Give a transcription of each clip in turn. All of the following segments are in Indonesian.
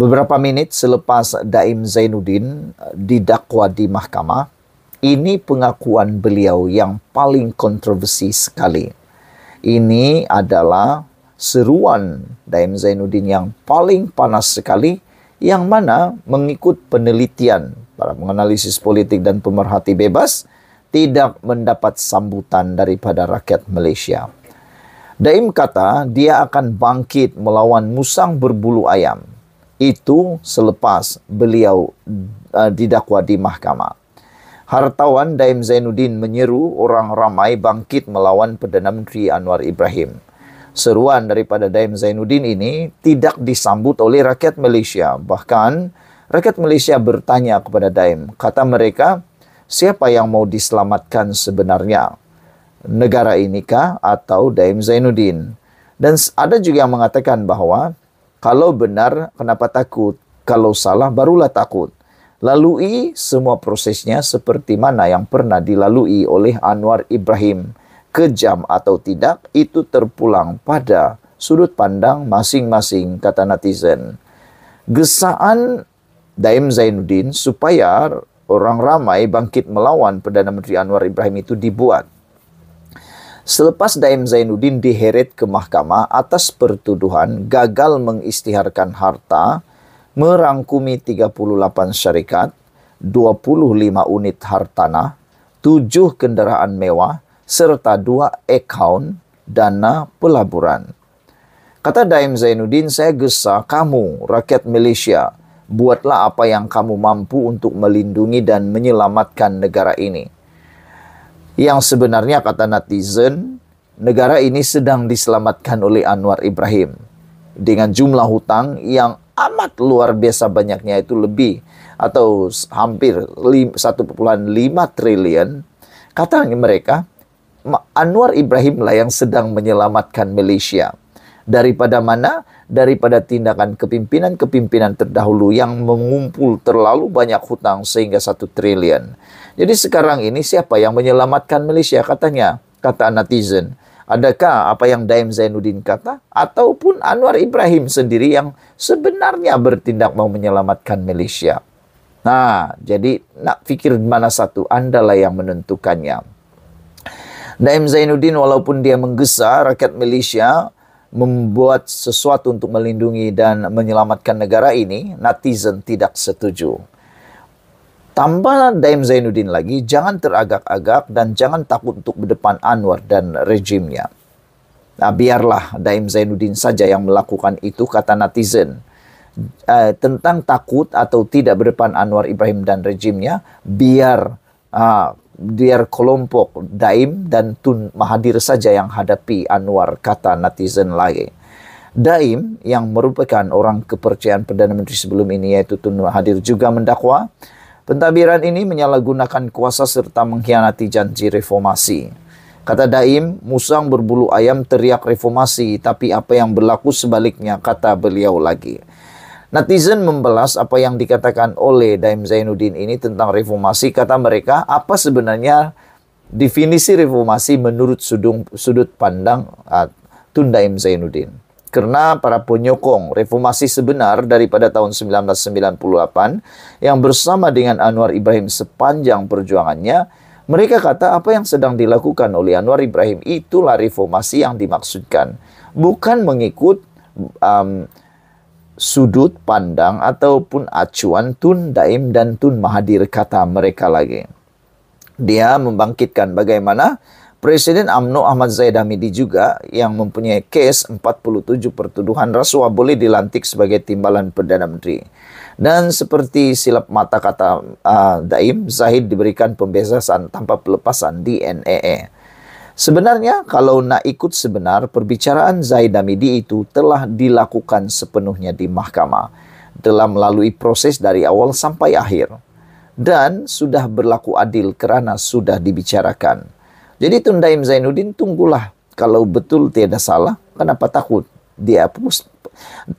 Beberapa menit selepas Daim Zainuddin eh, didakwa di mahkamah, ini pengakuan beliau yang paling kontroversi sekali. Ini adalah seruan Daim Zainuddin yang paling panas sekali yang mana mengikut penelitian para penganalisis politik dan pemerhati bebas tidak mendapat sambutan daripada rakyat Malaysia. Daim kata dia akan bangkit melawan musang berbulu ayam itu selepas beliau uh, didakwa di mahkamah. Hartawan Daim Zainuddin menyeru orang ramai bangkit melawan Perdana Menteri Anwar Ibrahim. Seruan daripada Daim Zainuddin ini tidak disambut oleh rakyat Malaysia. Bahkan rakyat Malaysia bertanya kepada Daim, kata mereka, siapa yang mau diselamatkan sebenarnya? Negara inikah atau Daim Zainuddin? Dan ada juga yang mengatakan bahwa kalau benar, kenapa takut? Kalau salah, barulah takut. Lalui semua prosesnya seperti mana yang pernah dilalui oleh Anwar Ibrahim. Kejam atau tidak, itu terpulang pada sudut pandang masing-masing, kata netizen. Gesaan Daim Zainuddin supaya orang ramai bangkit melawan Perdana Menteri Anwar Ibrahim itu dibuat. Selepas Daim Zainuddin diheret ke mahkamah atas pertuduhan gagal mengistiharkan harta, merangkumi 38 syarikat, 25 unit hartanah, 7 kendaraan mewah, serta 2 account dana pelaburan. Kata Daim Zainuddin, saya gesa kamu, rakyat Malaysia, buatlah apa yang kamu mampu untuk melindungi dan menyelamatkan negara ini yang sebenarnya kata netizen negara ini sedang diselamatkan oleh Anwar Ibrahim dengan jumlah hutang yang amat luar biasa banyaknya itu lebih atau hampir 1,5 triliun kata mereka Anwar Ibrahim lah yang sedang menyelamatkan Malaysia daripada mana daripada tindakan kepimpinan-kepimpinan terdahulu yang mengumpul terlalu banyak hutang sehingga satu triliun jadi sekarang ini siapa yang menyelamatkan Malaysia katanya, kata netizen. Adakah apa yang Daim Zainuddin kata ataupun Anwar Ibrahim sendiri yang sebenarnya bertindak mau menyelamatkan Malaysia? Nah, jadi nak pikir mana satu, andalah yang menentukannya. Daim Zainuddin walaupun dia menggesa rakyat Malaysia membuat sesuatu untuk melindungi dan menyelamatkan negara ini, netizen tidak setuju. Tambah Daim Zainuddin lagi, jangan teragak-agak dan jangan takut untuk berdepan Anwar dan rejimnya. Nah, biarlah Daim Zainuddin saja yang melakukan itu, kata netizen. Eh, tentang takut atau tidak berdepan Anwar Ibrahim dan rejimnya, biar ah, biar kelompok Daim dan Tun Mahadir saja yang hadapi Anwar, kata netizen lagi. Daim yang merupakan orang kepercayaan Perdana Menteri sebelum ini yaitu Tun Mahathir juga mendakwa Pentadbiran ini menyalahgunakan kuasa serta mengkhianati janji reformasi. Kata Daim, musang berbulu ayam teriak reformasi, tapi apa yang berlaku sebaliknya, kata beliau lagi. Netizen membelas apa yang dikatakan oleh Daim Zainuddin ini tentang reformasi. Kata mereka, apa sebenarnya definisi reformasi menurut sudung, sudut pandang uh, Tun Daim Zainuddin? karena para penyokong reformasi sebenar daripada tahun 1998 yang bersama dengan Anwar Ibrahim sepanjang perjuangannya, mereka kata apa yang sedang dilakukan oleh Anwar Ibrahim itulah reformasi yang dimaksudkan, bukan mengikut um, sudut pandang ataupun acuan Tun Daim dan Tun Mahathir kata mereka lagi. Dia membangkitkan bagaimana Presiden UMNO Ahmad Zaid Hamidi juga yang mempunyai case 47 pertuduhan rasuah boleh dilantik sebagai timbalan Perdana Menteri. Dan seperti silap mata kata uh, Daim, Zahid diberikan pembebasan tanpa pelepasan di NEE. Sebenarnya kalau nak ikut sebenar, perbicaraan Zaid Hamidi itu telah dilakukan sepenuhnya di mahkamah dalam melalui proses dari awal sampai akhir dan sudah berlaku adil kerana sudah dibicarakan. Jadi Tundaim Zainuddin tunggulah kalau betul tiada salah, kenapa takut? Dia pun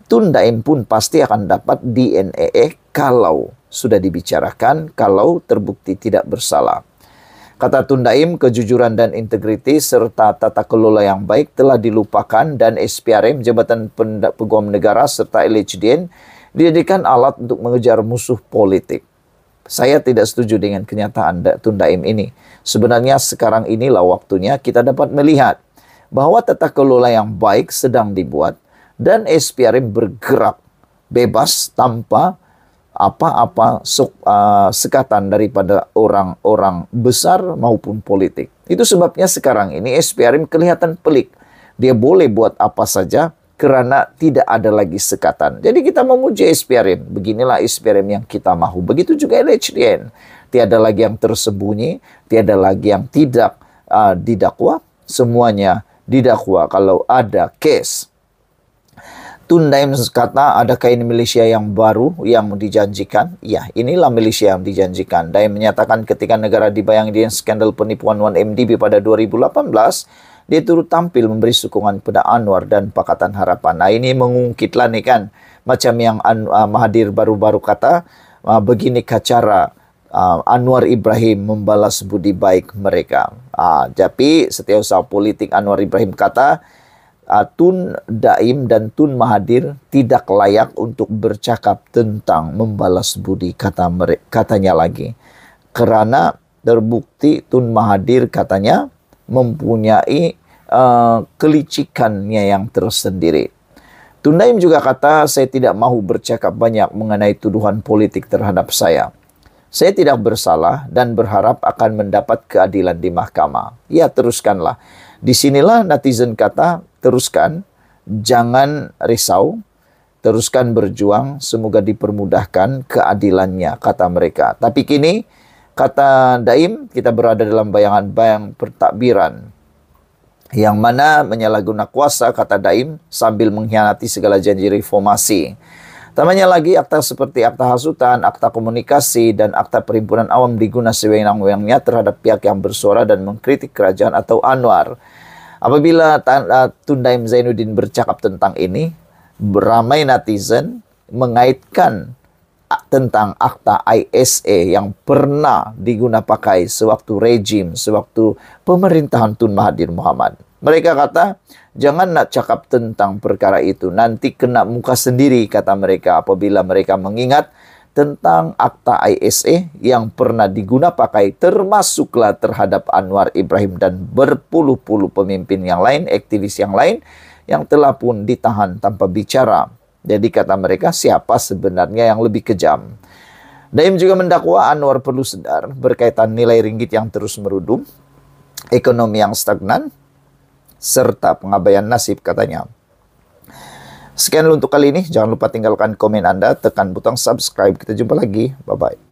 Tundaim pun pasti akan dapat DNA -e kalau sudah dibicarakan, kalau terbukti tidak bersalah. Kata Tundaim, kejujuran dan integriti serta tata kelola yang baik telah dilupakan dan SPRM, Jabatan Peguam Negara serta LHDN dijadikan alat untuk mengejar musuh politik. Saya tidak setuju dengan kenyataan tundaim ini. Sebenarnya sekarang inilah waktunya kita dapat melihat bahwa tata kelola yang baik sedang dibuat dan SPRM bergerak bebas tanpa apa-apa uh, sekatan daripada orang-orang besar maupun politik. Itu sebabnya sekarang ini SPRM kelihatan pelik. Dia boleh buat apa saja karena tidak ada lagi sekatan. Jadi kita memuji SPRN. Beginilah SPRN yang kita mahu. Begitu juga LHDN. Tiada lagi yang tersembunyi. Tiada lagi yang tidak uh, didakwa. Semuanya didakwa kalau ada case. Tundaim kata adakah ini Malaysia yang baru yang dijanjikan. Ya, inilah Malaysia yang dijanjikan. Daim menyatakan ketika negara dibayangi dengan skandal penipuan 1MDB pada 2018, dia turut tampil memberi sokongan kepada Anwar dan Pakatan Harapan. Nah ini mengungkitlah nih kan macam yang An uh, Mahathir baru-baru kata uh, begini kacara uh, Anwar Ibrahim membalas budi baik mereka. Uh, tapi setiausaha politik Anwar Ibrahim kata uh, Tun Daim dan Tun Mahathir tidak layak untuk bercakap tentang membalas budi kata katanya lagi. Karena terbukti Tun Mahathir katanya mempunyai Eh, kelicikannya yang tersendiri. Tundaim juga kata, saya tidak mahu bercakap banyak mengenai tuduhan politik terhadap saya. Saya tidak bersalah dan berharap akan mendapat keadilan di mahkamah. Ya, teruskanlah. Disinilah netizen kata, teruskan, jangan risau, teruskan berjuang, semoga dipermudahkan keadilannya, kata mereka. Tapi kini, kata Daim, kita berada dalam bayangan bayang pertakbiran yang mana menyalahguna kuasa kata Daim sambil mengkhianati segala janji reformasi. Tambahnya lagi akta seperti akta hasutan, akta komunikasi, dan akta perhimpunan awam diguna sewenang-wenangnya terhadap pihak yang bersuara dan mengkritik kerajaan atau Anwar. Apabila eh, Tundaim Zainuddin bercakap tentang ini, beramai netizen mengaitkan tentang akta ISA yang pernah digunapakai sewaktu rejim, sewaktu pemerintahan Tun Mahathir Muhammad. Mereka kata, jangan nak cakap tentang perkara itu, nanti kena muka sendiri kata mereka apabila mereka mengingat tentang akta ISA yang pernah digunapakai termasuklah terhadap Anwar Ibrahim dan berpuluh-puluh pemimpin yang lain, aktivis yang lain yang telah pun ditahan tanpa bicara jadi kata mereka siapa sebenarnya yang lebih kejam. Daim juga mendakwa Anwar perlu sedar berkaitan nilai ringgit yang terus merudum, ekonomi yang stagnan, serta pengabaian nasib katanya. Sekian untuk kali ini. Jangan lupa tinggalkan komen Anda, tekan butang subscribe. Kita jumpa lagi. Bye-bye.